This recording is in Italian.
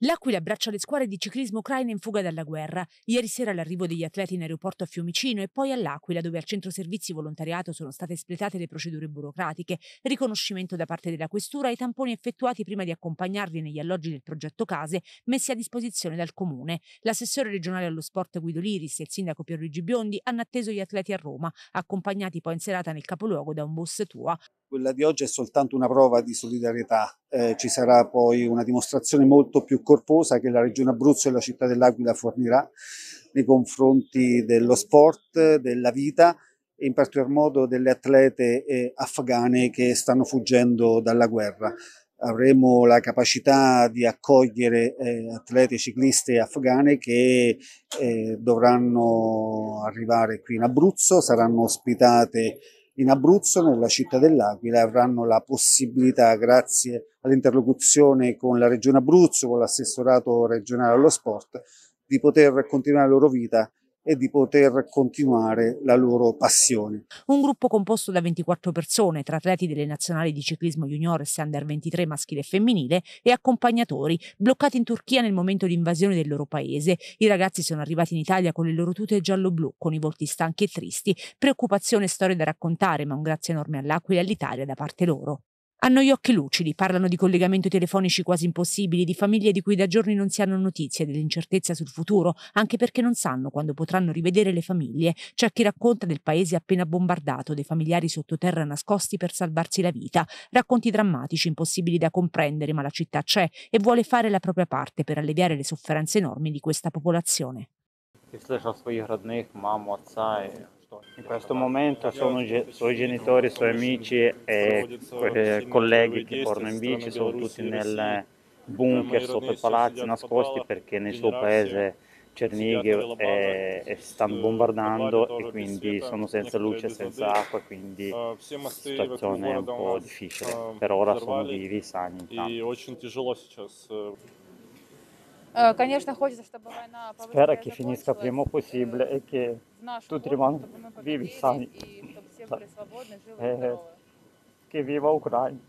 L'Aquila abbraccia le squadre di ciclismo ucraine in fuga dalla guerra. Ieri sera l'arrivo degli atleti in aeroporto a Fiumicino e poi all'Aquila, dove al centro servizi volontariato sono state espletate le procedure burocratiche, riconoscimento da parte della questura ai tamponi effettuati prima di accompagnarli negli alloggi del progetto Case messi a disposizione dal comune. L'assessore regionale allo sport Guido Liris e il sindaco Pierluigi Biondi hanno atteso gli atleti a Roma, accompagnati poi in serata nel capoluogo da un bus Tua. Quella di oggi è soltanto una prova di solidarietà eh, ci sarà poi una dimostrazione molto più corposa che la Regione Abruzzo e la città dell'Aquila fornirà nei confronti dello sport, della vita e in particolar modo delle atlete eh, afghane che stanno fuggendo dalla guerra. Avremo la capacità di accogliere eh, atlete cicliste afghane che eh, dovranno arrivare qui in Abruzzo, saranno ospitate in Abruzzo, nella città dell'Aquila, avranno la possibilità, grazie all'interlocuzione con la Regione Abruzzo, con l'assessorato regionale allo sport, di poter continuare la loro vita e di poter continuare la loro passione. Un gruppo composto da 24 persone, tra atleti delle nazionali di ciclismo juniores e under 23 maschile e femminile e accompagnatori, bloccati in Turchia nel momento di invasione del loro paese. I ragazzi sono arrivati in Italia con le loro tute giallo-blu, con i volti stanchi e tristi, preoccupazione e storie da raccontare, ma un grazie enorme all'Aquila e all'Italia da parte loro. Hanno gli occhi lucidi, parlano di collegamenti telefonici quasi impossibili, di famiglie di cui da giorni non si hanno notizie, dell'incertezza sul futuro, anche perché non sanno quando potranno rivedere le famiglie. C'è chi racconta del paese appena bombardato, dei familiari sottoterra nascosti per salvarsi la vita, racconti drammatici, impossibili da comprendere, ma la città c'è e vuole fare la propria parte per alleviare le sofferenze enormi di questa popolazione. Ti in questo momento sono i suoi genitori, i suoi amici e colleghi che tornano in bici, sono tutti nel bunker sotto i palazzi nascosti perché nel suo paese Cernighe e eh, eh, stanno bombardando e quindi sono senza luce, senza acqua, quindi la situazione è un po' difficile. Per ora sono vivi, sani. Intanto. Конечно, хочеться, щоб війна Spero che finisca prima possibile e che tutti rimangano vivi sani. E che viva Ucraina.